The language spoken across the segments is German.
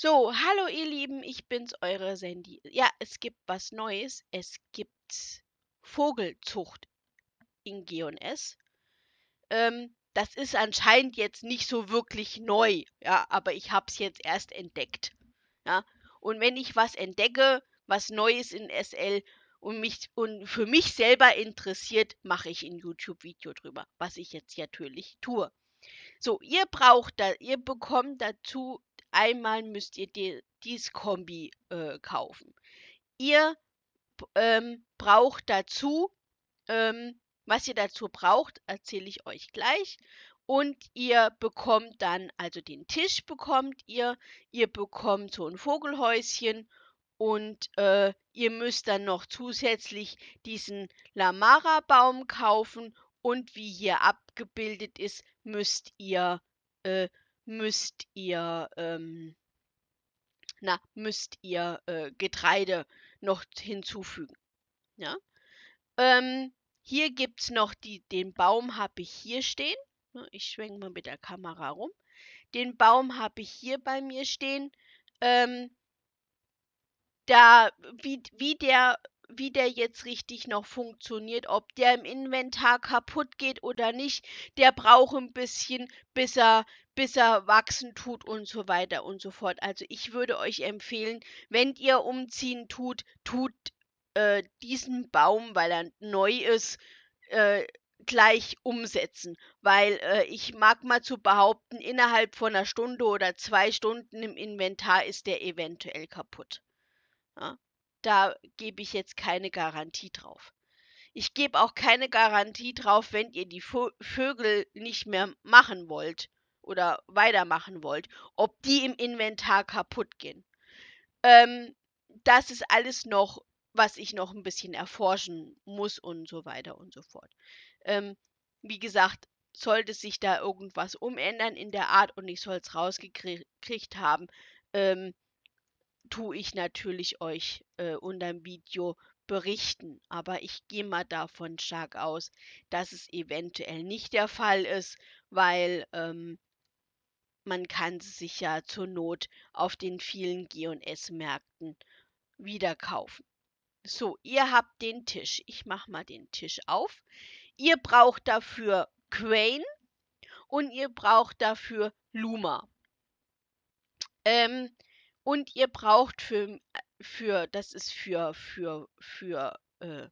So, hallo ihr Lieben, ich bin's, eure Sandy. Ja, es gibt was Neues. Es gibt Vogelzucht in G&S. Ähm, das ist anscheinend jetzt nicht so wirklich neu, ja, aber ich hab's jetzt erst entdeckt. Ja, und wenn ich was entdecke, was Neues in SL und mich und für mich selber interessiert, mache ich ein YouTube-Video drüber, was ich jetzt natürlich tue. So, ihr braucht da, ihr bekommt dazu einmal müsst ihr die, dies Kombi äh, kaufen. Ihr ähm, braucht dazu, ähm, was ihr dazu braucht, erzähle ich euch gleich. Und ihr bekommt dann, also den Tisch bekommt ihr, ihr bekommt so ein Vogelhäuschen und äh, ihr müsst dann noch zusätzlich diesen Lamara-Baum kaufen und wie hier abgebildet ist, müsst ihr äh, müsst ihr, ähm, na, müsst ihr äh, Getreide noch hinzufügen. Ja? Ähm, hier gibt es noch die, den Baum habe ich hier stehen. Ne? Ich schwenke mal mit der Kamera rum. Den Baum habe ich hier bei mir stehen. Ähm, da, wie, wie der wie der jetzt richtig noch funktioniert, ob der im Inventar kaputt geht oder nicht, der braucht ein bisschen, bis er, bis er wachsen tut und so weiter und so fort. Also ich würde euch empfehlen, wenn ihr umziehen tut, tut äh, diesen Baum, weil er neu ist, äh, gleich umsetzen, weil äh, ich mag mal zu behaupten, innerhalb von einer Stunde oder zwei Stunden im Inventar ist der eventuell kaputt. Ja da gebe ich jetzt keine Garantie drauf. Ich gebe auch keine Garantie drauf, wenn ihr die Vögel nicht mehr machen wollt oder weitermachen wollt, ob die im Inventar kaputt gehen. Ähm, das ist alles noch, was ich noch ein bisschen erforschen muss und so weiter und so fort. Ähm, wie gesagt, sollte sich da irgendwas umändern in der Art und ich soll es rausgekriegt haben, ähm, tue ich natürlich euch äh, dem Video berichten. Aber ich gehe mal davon stark aus, dass es eventuell nicht der Fall ist, weil ähm, man kann sich ja zur Not auf den vielen G&S-Märkten wieder kaufen. So, ihr habt den Tisch. Ich mache mal den Tisch auf. Ihr braucht dafür Crane und ihr braucht dafür Luma. Ähm, und ihr braucht für, äh, für das ist für, für, für, äh,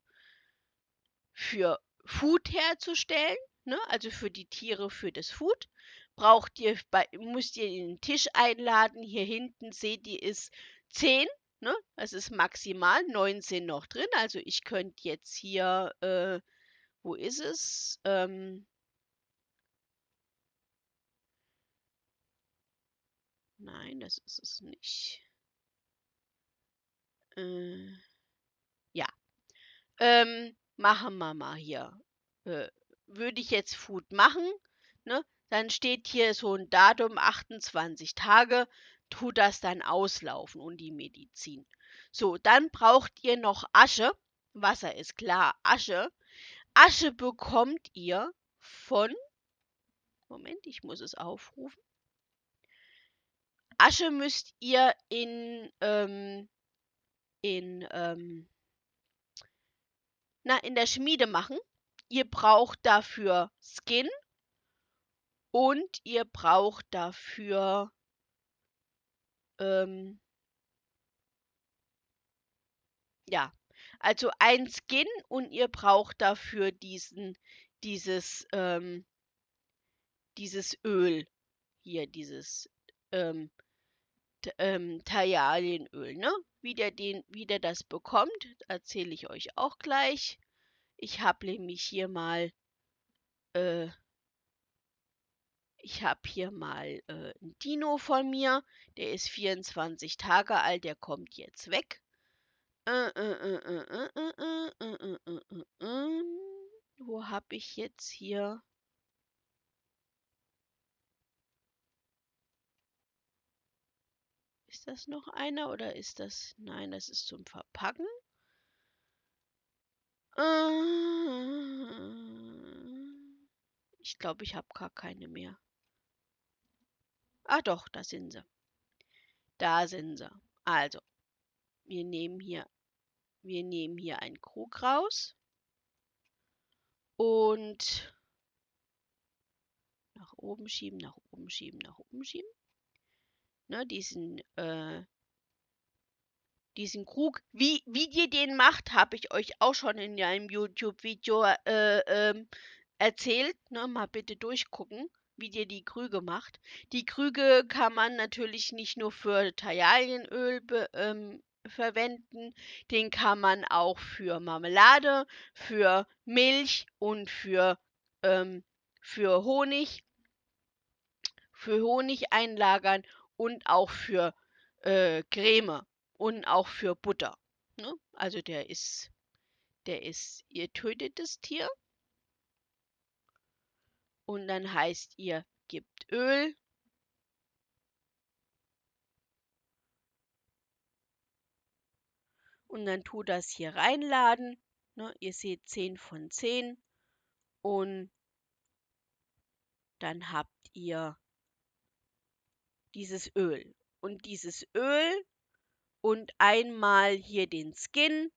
für Food herzustellen, ne? also für die Tiere, für das Food. Braucht ihr, bei, müsst ihr den Tisch einladen. Hier hinten seht ihr ist 10, ne? das ist maximal, 19 noch drin. Also ich könnte jetzt hier, äh, wo ist es? Ähm, Nein, das ist es nicht. Äh, ja. Ähm, machen wir mal hier. Äh, Würde ich jetzt Food machen, ne? Dann steht hier so ein Datum, 28 Tage, tut das dann auslaufen und die Medizin. So, dann braucht ihr noch Asche. Wasser ist klar, Asche. Asche bekommt ihr von. Moment, ich muss es aufrufen. Asche müsst ihr in, ähm, in, ähm, na, in der Schmiede machen. Ihr braucht dafür Skin und ihr braucht dafür, ähm, ja, also ein Skin und ihr braucht dafür diesen, dieses, ähm, dieses Öl hier, dieses, ähm, ähm, Tallalienöl, ne? Wie der, den, wie der das bekommt, erzähle ich euch auch gleich. Ich habe nämlich hier mal, äh, ich habe hier mal äh, ein Dino von mir, der ist 24 Tage alt, der kommt jetzt weg. Wo habe ich jetzt hier? das noch einer oder ist das... Nein, das ist zum Verpacken. Äh, ich glaube, ich habe gar keine mehr. Ah doch, da sind sie. Da sind sie. Also, wir nehmen hier, wir nehmen hier einen Krug raus. Und nach oben schieben, nach oben schieben, nach oben schieben ne, diesen, äh, diesen Krug. Wie, wie ihr den macht, habe ich euch auch schon in einem YouTube-Video äh, ähm, erzählt. Ne, mal bitte durchgucken, wie ihr die Krüge macht. Die Krüge kann man natürlich nicht nur für Taillalienöl ähm, verwenden. Den kann man auch für Marmelade, für Milch und für, ähm, für Honig für Honig einlagern und auch für äh, Creme und auch für Butter. Ne? Also der ist, der ist, ihr tötet das Tier und dann heißt ihr, gibt Öl. Und dann tut das hier reinladen. Ne? Ihr seht 10 von 10. Und dann habt ihr dieses Öl. Und dieses Öl und einmal hier den Skin.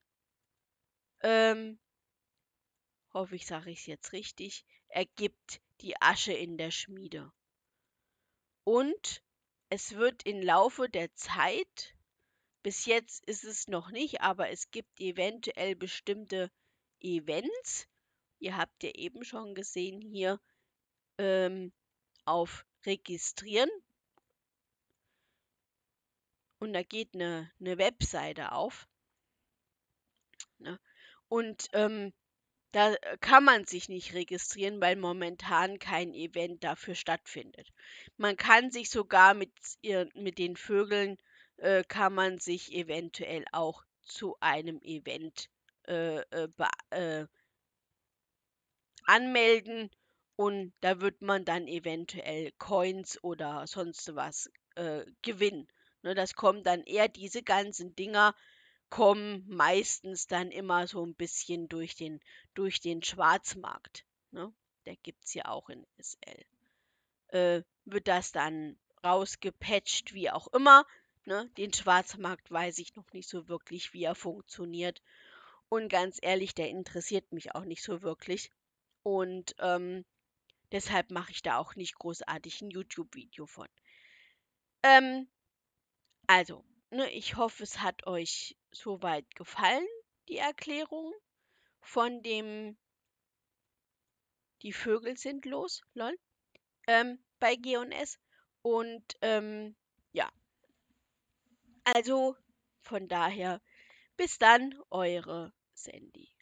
Ähm, hoffe ich, sage ich es jetzt richtig. Ergibt die Asche in der Schmiede. Und es wird im Laufe der Zeit, bis jetzt ist es noch nicht, aber es gibt eventuell bestimmte Events. Ihr habt ja eben schon gesehen hier ähm, auf Registrieren und da geht eine, eine Webseite auf. Ne? Und ähm, da äh, kann man sich nicht registrieren, weil momentan kein Event dafür stattfindet. Man kann sich sogar mit, mit den Vögeln, äh, kann man sich eventuell auch zu einem Event äh, äh, äh anmelden und da wird man dann eventuell Coins oder sonst was äh, gewinnen. Ne, das kommt dann eher, diese ganzen Dinger kommen meistens dann immer so ein bisschen durch den, durch den Schwarzmarkt. Ne? Der gibt es ja auch in SL. Äh, wird das dann rausgepatcht, wie auch immer. Ne? Den Schwarzmarkt weiß ich noch nicht so wirklich, wie er funktioniert. Und ganz ehrlich, der interessiert mich auch nicht so wirklich. Und ähm, deshalb mache ich da auch nicht großartig ein YouTube-Video von. Ähm, also, ne, ich hoffe, es hat euch soweit gefallen, die Erklärung von dem Die Vögel sind los, lol, ähm, bei GS. Und ähm, ja. Also, von daher, bis dann, eure Sandy.